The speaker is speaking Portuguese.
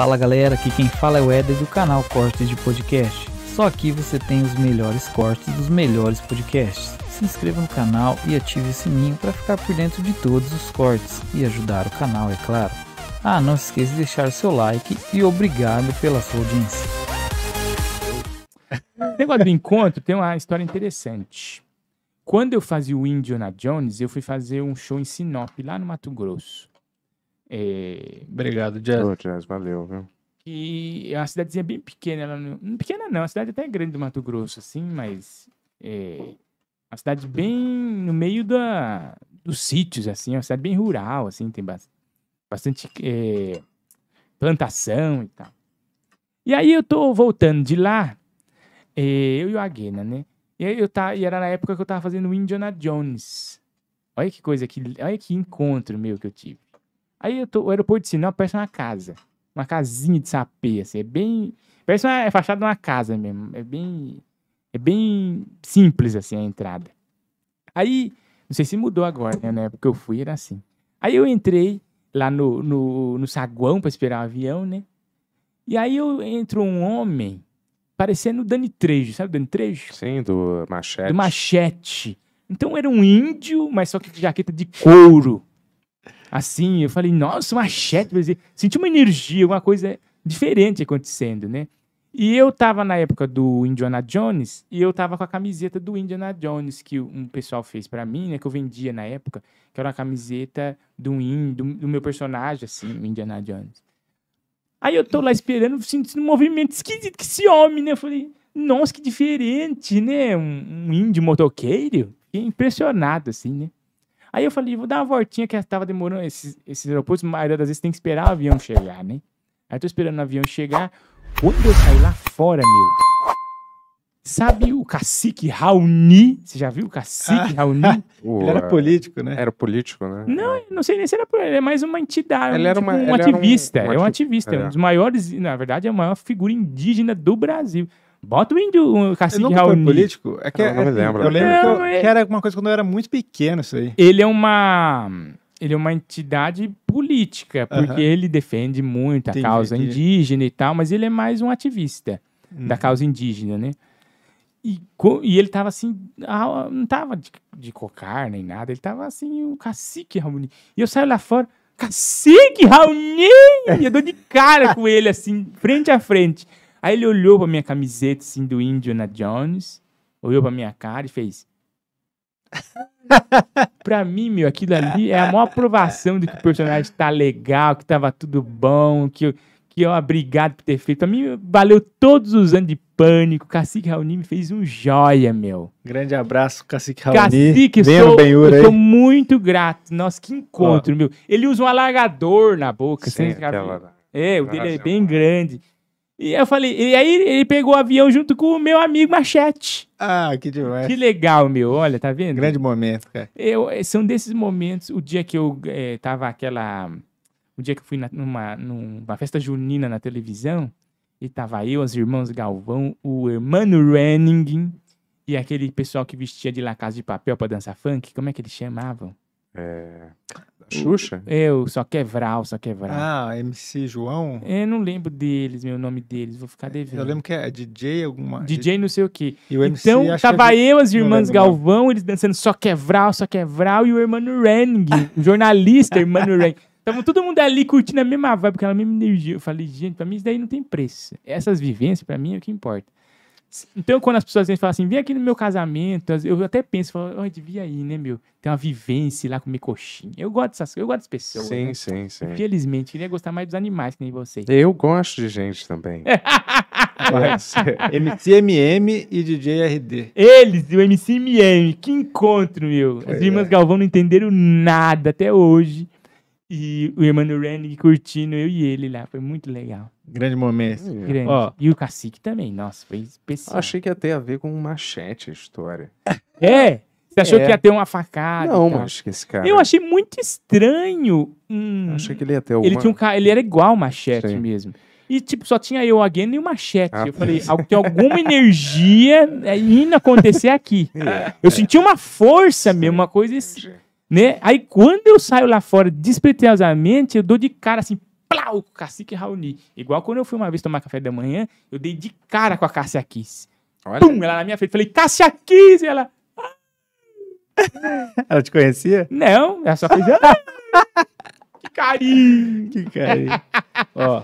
Fala galera, aqui quem fala é o Eder do canal Cortes de Podcast. Só aqui você tem os melhores cortes dos melhores podcasts. Se inscreva no canal e ative o sininho para ficar por dentro de todos os cortes e ajudar o canal, é claro. Ah, não esqueça de deixar o seu like e obrigado pela sua audiência. Negócio do encontro tem uma história interessante. Quando eu fazia o Indiana Jones, eu fui fazer um show em Sinop, lá no Mato Grosso. É... Obrigado, Jazz. Ô, Jazz, valeu, viu? E é uma cidadezinha bem pequena. Ela não... não pequena não, a cidade até é grande do Mato Grosso, assim, mas... É uma cidade bem no meio da, dos sítios, assim, é uma cidade bem rural, assim, tem bastante, bastante é, plantação e tal. E aí eu tô voltando de lá, é, eu e o Aguena, né? E, eu tá, e era na época que eu tava fazendo o Indiana Jones. Olha que coisa, que, olha que encontro meu que eu tive. Aí tô, o aeroporto de Sinop parece uma casa. Uma casinha de sapê, assim. É bem. Parece uma é fachada de uma casa mesmo. É bem. É bem simples, assim, a entrada. Aí. Não sei se mudou agora, né? Na época que eu fui era assim. Aí eu entrei lá no, no, no saguão para esperar o avião, né? E aí eu entro um homem parecendo o Dani Trejo, sabe o Dani Trejo? Sim, do Machete. Do Machete. Então era um índio, mas só que jaqueta de couro assim, eu falei, nossa, uma machete, senti uma energia, uma coisa diferente acontecendo, né? E eu tava na época do Indiana Jones e eu tava com a camiseta do Indiana Jones que um pessoal fez para mim, né, que eu vendia na época, que era uma camiseta do, in, do, do meu personagem, assim, o Indiana Jones. Aí eu tô lá esperando, sentindo um movimento esquisito que esse homem, né? Eu falei, nossa, que diferente, né? Um, um índio motoqueiro. Fiquei impressionado, assim, né? Aí eu falei, vou dar uma voltinha que tava demorando. Esses, esses aeroportos, a maioria das vezes tem que esperar o avião chegar, né? Aí eu tô esperando o avião chegar. Quando eu saí lá fora, meu. Sabe o cacique Raoni? Você já viu o cacique ah, Raoni? ele era político, né? Era político, né? Não, não sei nem se era político, ele é mais uma entidade. Ele um, era tipo uma, um, ele ativista, era um, um É um ativista, é um é é. dos maiores, na verdade, é a maior figura indígena do Brasil. Bota o índio, um cacique Raoni. político? É que, eu é, lembro. Eu lembro é, que, eu, que, era uma coisa quando eu era muito pequeno, isso aí. Ele é uma... Ele é uma entidade política, porque uh -huh. ele defende muito a Entendi, causa indígena e tal, mas ele é mais um ativista hum. da uhum. causa indígena, né? E, e, ele tava assim, não tava de, de cocar nem nada, ele tava assim, o um cacique Raoni. E eu saio lá fora, cacique Raoni! E eu dou de cara com ele, assim, frente a frente. Aí ele olhou pra minha camiseta, assim, do Indiana Jones, olhou pra minha cara e fez. pra mim, meu, aquilo ali é a maior aprovação de que o personagem tá legal, que tava tudo bom, que eu, que eu obrigado por ter feito. Pra mim, valeu todos os anos de pânico. Cacique Raoni me fez um joia, meu. Grande abraço, Cacique Raoni. Cacique, bem sou, bem eu sou muito grato. Nossa, que encontro, oh. meu. Ele usa um alargador na boca. Sim, assim, É, o dele é bem grande. E eu falei, e aí ele pegou o avião junto com o meu amigo Machete. Ah, que demais. Que legal, meu. Olha, tá vendo? Grande momento, cara. Eu, é, são desses momentos, o dia que eu é, tava aquela. O dia que eu fui na, numa, numa festa junina na televisão, e tava eu, os irmãos Galvão, o irmão Renning e aquele pessoal que vestia de La Casa de Papel pra dançar funk, como é que eles chamavam? É... Xuxa? Eu, é, só Quevral, é só Quevral. É ah, MC João? Eu não lembro deles, meu nome deles, vou ficar devendo. Eu lembro que é DJ alguma... DJ não sei o quê. E o MC, então, tava que... eu, as irmãs Galvão, eles dançando só Quevral, só Quevral, e o irmão Reng, o jornalista irmão Reng. Tava todo mundo ali curtindo a mesma vibe, aquela mesma energia. Eu falei, gente, pra mim isso daí não tem preço. Essas vivências, pra mim, é o que importa. Então, quando as pessoas vêm falam assim, vem aqui no meu casamento, eu até penso, falo, oh, devia ir, né, meu? tem uma vivência lá comer coxinha. Eu gosto dessas eu gosto das pessoas. Sim, né? sim, sim. Infelizmente, queria gostar mais dos animais que nem você. Eu gosto de gente também. Mas, MCMM e DJ RD. Eles, o MCMM, que encontro, meu. As é. irmãs Galvão não entenderam nada até hoje. E o Emmanuel Rennig curtindo eu e ele lá. Foi muito legal. Grande momento. Grande. Ó, e o cacique também. Nossa, foi especial. Achei que ia ter a ver com um machete a história. É? Você achou é. que ia ter uma facada? Não, mas que esse cara. Eu achei muito estranho. Hum, achei que ele ia ter alguma... ele tinha um ca... Ele era igual machete Sim. mesmo. E, tipo, só tinha eu again e o machete. Ah, eu falei, tem alguma energia é, indo acontecer aqui. É, eu é. senti uma força Sim. mesmo, uma coisa. Né? Aí quando eu saio lá fora despretensiosamente, eu dou de cara assim, plau, cacique Raoni. Igual quando eu fui uma vez tomar café da manhã, eu dei de cara com a Cássia Kiss. Olha. Pum, ela na minha frente, falei, Cássia Kiss! E ela... Ah! ela te conhecia? Não, ela só fez... que carinho! Que carinho. Ó.